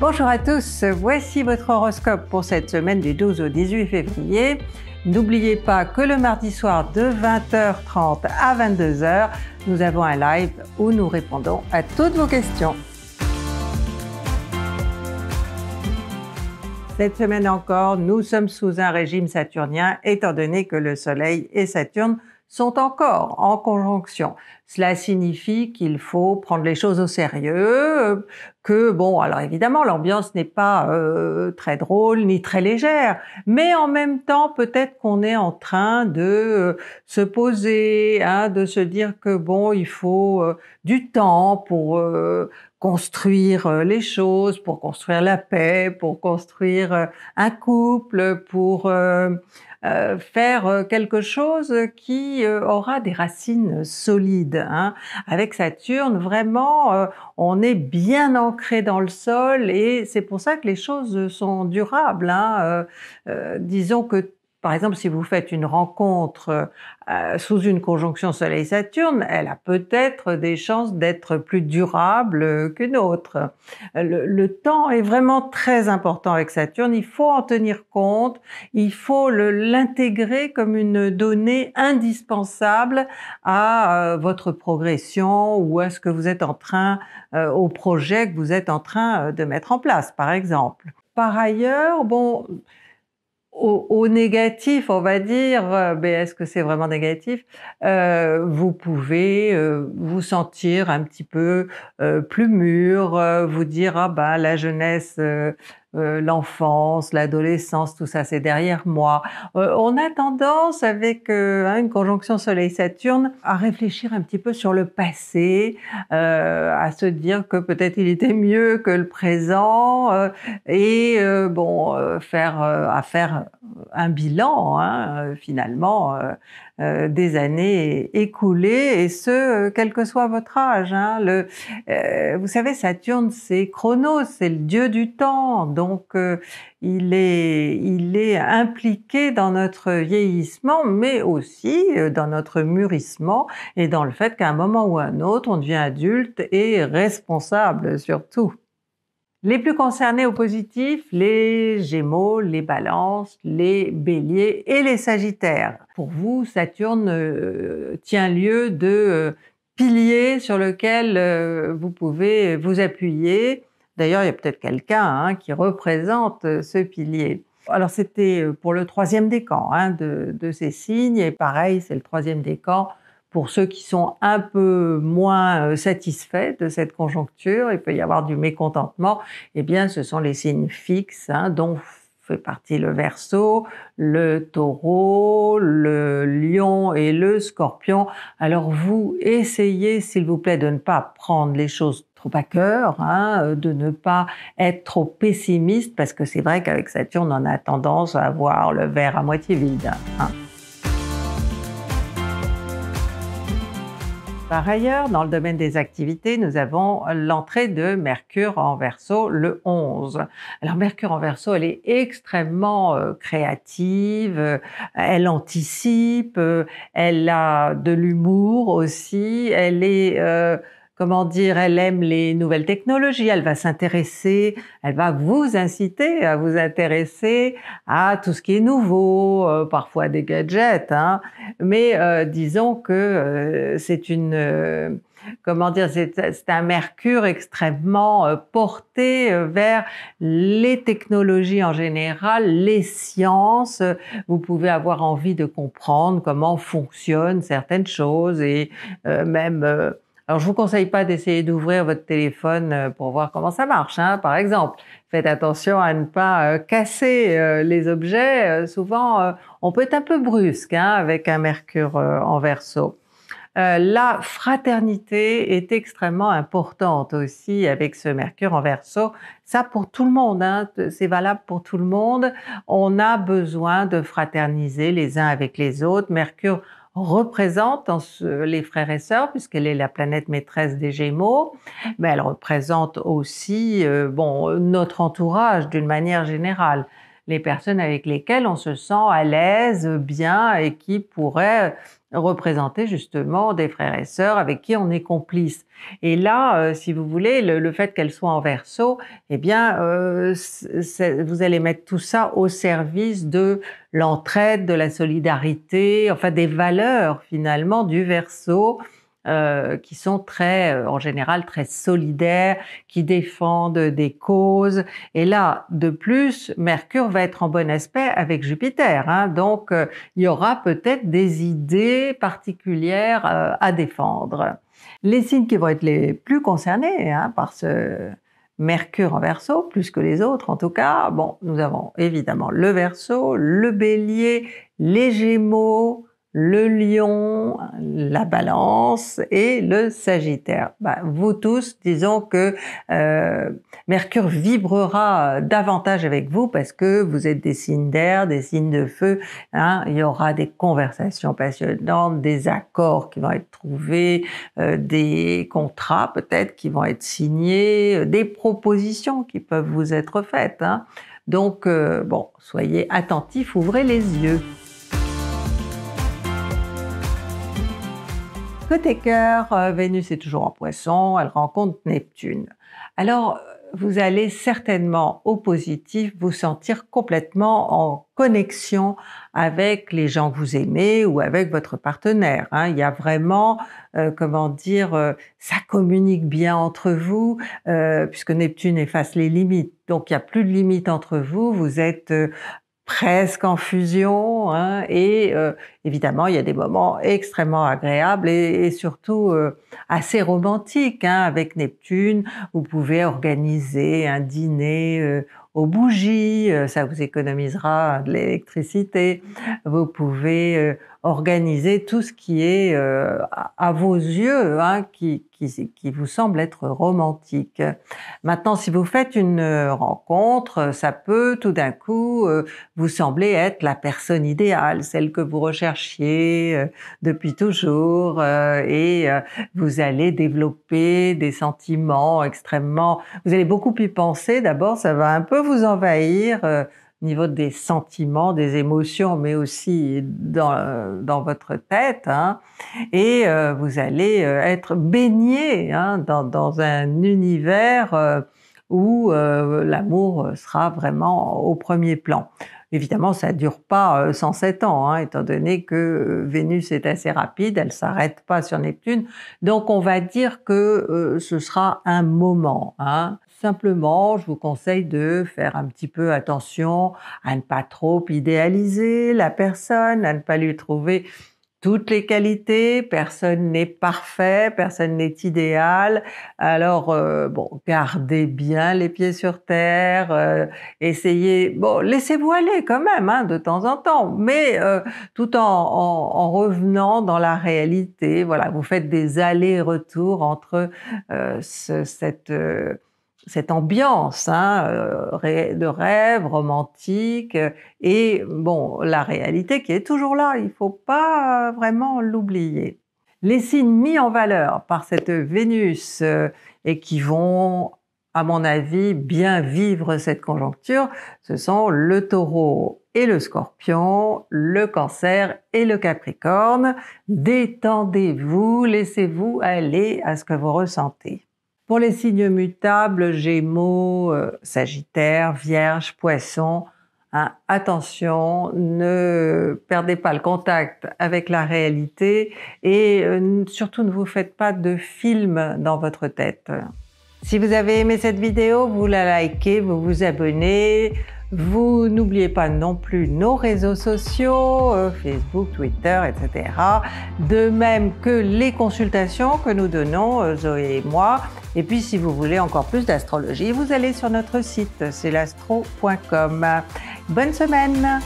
Bonjour à tous, voici votre horoscope pour cette semaine du 12 au 18 février. N'oubliez pas que le mardi soir de 20h30 à 22h, nous avons un live où nous répondons à toutes vos questions. Cette semaine encore, nous sommes sous un régime saturnien étant donné que le Soleil et Saturne sont encore en conjonction. Cela signifie qu'il faut prendre les choses au sérieux, que bon, alors évidemment l'ambiance n'est pas euh, très drôle ni très légère, mais en même temps peut-être qu'on est en train de euh, se poser, hein, de se dire que bon, il faut euh, du temps pour construire euh, les choses, pour construire la paix, pour construire euh, un couple, pour euh, faire quelque chose qui aura des racines solides. Hein. Avec Saturne, vraiment, on est bien ancré dans le sol et c'est pour ça que les choses sont durables. Hein. disons que par exemple, si vous faites une rencontre euh, sous une conjonction Soleil-Saturne, elle a peut-être des chances d'être plus durable qu'une autre. Le, temps est vraiment très important avec Saturne. Il faut en tenir compte. Il faut l'intégrer comme une donnée indispensable à euh, votre progression ou à ce que vous êtes en train, euh, au projet que vous êtes en train de mettre en place, par exemple. Par ailleurs, bon, au, négatif, on va dire, euh, mais est-ce que c'est vraiment négatif euh, Vous pouvez euh, vous sentir un petit peu plus mûr, vous dire ah bah ben, la jeunesse euh, l'enfance, l'adolescence, tout ça, c'est derrière moi. Euh, on a tendance, avec euh, hein, une conjonction Soleil-Saturne, à réfléchir un petit peu sur le passé, à se dire que peut-être il était mieux que le présent, et bon, faire à faire un bilan hein, finalement euh, des années écoulées, et ce, euh, quel que soit votre âge. Hein, le, euh, vous savez, Saturne, c'est Chronos, c'est le dieu du temps, donc il, est, il est impliqué dans notre vieillissement, mais aussi dans notre mûrissement et dans le fait qu'à un moment ou un autre, on devient adulte et responsable surtout. Les plus concernés au positif, les Gémeaux, les Balances, les Béliers et les Sagittaires. Pour vous, Saturne euh, tient lieu de euh, pilier sur lequel euh, vous pouvez vous appuyer. D'ailleurs, il y a peut-être quelqu'un hein, qui représente ce pilier. Alors c'était pour le troisième décan hein, de, ces signes, et pareil, c'est le troisième décan pour ceux qui sont un peu moins euh, satisfaits de cette conjoncture, il peut y avoir du mécontentement. Eh bien, ce sont les signes fixes hein, dont fait partie le verso, le taureau, le lion et le scorpion. Alors vous, essayez, s'il vous plaît, de ne pas prendre les choses trop à cœur, hein, euh, de ne pas être trop pessimiste, parce que c'est vrai qu'avec Saturne, on a tendance à avoir le verre à moitié vide. Hein. Par ailleurs, dans le domaine des activités, nous avons l'entrée de Mercure en Verseau le 11. Alors Mercure en Verseau, elle est extrêmement euh, créative, euh, elle anticipe, euh, elle a de l'humour aussi, elle est comment dire, elle aime les nouvelles technologies, elle va s'intéresser, elle va vous inciter à vous intéresser à tout ce qui est nouveau, euh, parfois des gadgets. Hein. Mais euh, disons que euh, c'est une comment dire, c'est un mercure extrêmement porté vers les technologies en général, les sciences. Vous pouvez avoir envie de comprendre comment fonctionnent certaines choses et même alors, je vous conseille pas d'essayer d'ouvrir votre téléphone euh, pour voir comment ça marche, hein, par exemple. Faites attention à ne pas euh, casser euh, les objets. souvent, on peut être un peu brusque hein, avec un mercure en verso. la fraternité est extrêmement importante aussi avec ce Mercure en verso. Ça pour tout le monde, hein, c'est valable pour tout le monde. On a besoin de fraterniser les uns avec les autres. Mercure représente les frères et sœurs, puisqu'elle est la planète maîtresse des Gémeaux, mais elle représente aussi euh, bon, notre entourage d'une manière générale les personnes avec lesquelles on se sent à l'aise, bien et qui pourraient euh, représenter justement des frères et sœurs avec qui on est complice. Et là, euh, si vous voulez, le, fait qu'elle soit en verso, eh bien, euh, vous allez mettre tout ça au service de l'entraide, de la solidarité, enfin des valeurs finalement du verso euh, qui sont très, euh, en général, très solidaires, qui défendent des causes. Et là, de plus, Mercure va être en bon aspect avec Jupiter. Hein. donc, euh, il y aura peut-être des idées particulières à défendre. Les signes qui vont être les plus concernés hein, par ce Mercure en verso, plus que les autres en tout cas, bon, nous avons évidemment le verso, le bélier, les gémeaux, le lion, la balance et le sagittaire. Bah, vous tous, disons que euh, Mercure vibrera davantage avec vous parce que vous êtes des signes d'air, des signes de feu. Hein. Il y aura des conversations passionnantes, des accords qui vont être trouvés, euh, des contrats peut-être qui vont être signés, euh, des propositions qui peuvent vous être faites. Hein. Donc, bon, soyez attentifs, ouvrez les yeux. Côté cœur, euh, Vénus est toujours en poisson, elle rencontre Neptune. Alors, vous allez certainement au positif vous sentir complètement en connexion avec les gens que vous aimez ou avec votre partenaire. Hein. Il y a vraiment, euh, comment dire, euh, ça communique bien entre vous puisque Neptune efface les limites. Donc il n'y a plus de limites entre vous. Vous êtes presque en fusion. Hein, et euh, évidemment, il y a des moments extrêmement agréables et, surtout euh, assez romantiques. Hein, avec Neptune, vous pouvez organiser un dîner euh, aux bougies, ça vous économisera de l'électricité. Vous pouvez organiser tout ce qui est euh, à vos yeux, hein, qui, qui, vous semble être romantique. Maintenant, si vous faites une rencontre, ça peut tout d'un coup euh, vous sembler être la personne idéale, celle que vous recherchiez euh, depuis toujours, et vous allez développer des sentiments extrêmement... Vous allez beaucoup y penser d'abord, ça va un peu vous envahir niveau des sentiments, des émotions, mais aussi dans, dans votre tête. Hein. et euh, vous allez euh, être baigné hein, dans, dans, un univers euh, où l'amour sera vraiment au premier plan. Évidemment, ça dure pas 107 ans, hein, étant donné que Vénus est assez rapide, elle s'arrête pas sur Neptune. Donc, on va dire que ce sera un moment. Simplement, je vous conseille de faire un petit peu attention à ne pas trop idéaliser la personne, à ne pas lui trouver toutes les qualités, personne n'est parfait, personne n'est idéal. Alors euh, bon, gardez bien les pieds sur terre, euh, essayez, bon, laissez-vous aller quand même hein, de temps en temps, mais euh, tout en, revenant dans la réalité. Voilà, vous faites des allers-retours entre cette cette ambiance hein, euh, de rêve romantique euh, et bon la réalité qui est toujours là, il ne faut pas euh, vraiment l'oublier. Les signes mis en valeur par cette Vénus et qui vont à mon avis bien vivre cette conjoncture, ce sont le taureau et le scorpion, le cancer et le capricorne. Détendez-vous, laissez-vous aller à ce que vous ressentez. Pour les signes mutables, Gémeaux, euh, Sagittaire, Vierge, poissons, hein, attention, ne perdez pas le contact avec la réalité et euh, surtout ne vous faites pas de films dans votre tête. Si vous avez aimé cette vidéo, vous la likez, vous vous abonnez, vous n'oubliez pas non plus nos réseaux sociaux, euh, Facebook, Twitter, etc. De même que les consultations que nous donnons, euh, Zoé et moi. Et puis si vous voulez encore plus d'astrologie, vous allez sur notre site, c'est l'astro.com. Bonne semaine